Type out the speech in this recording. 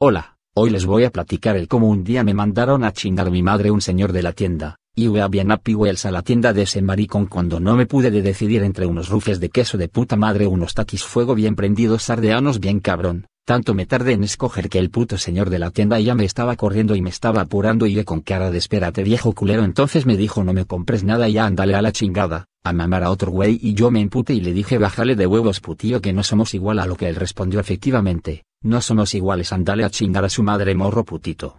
Hola, hoy les voy a platicar el cómo un día me mandaron a chingar mi madre un señor de la tienda, y a bien a la tienda de ese maricón cuando no me pude de decidir entre unos rufes de queso de puta madre unos taquis fuego bien prendidos sardeanos bien cabrón, tanto me tardé en escoger que el puto señor de la tienda ya me estaba corriendo y me estaba apurando y le con cara de espérate viejo culero entonces me dijo no me compres nada y ya ándale a la chingada, a mamar a otro güey y yo me impute y le dije bájale de huevos putío que no somos igual a lo que él respondió efectivamente, no somos iguales andale a chingar a su madre morro putito.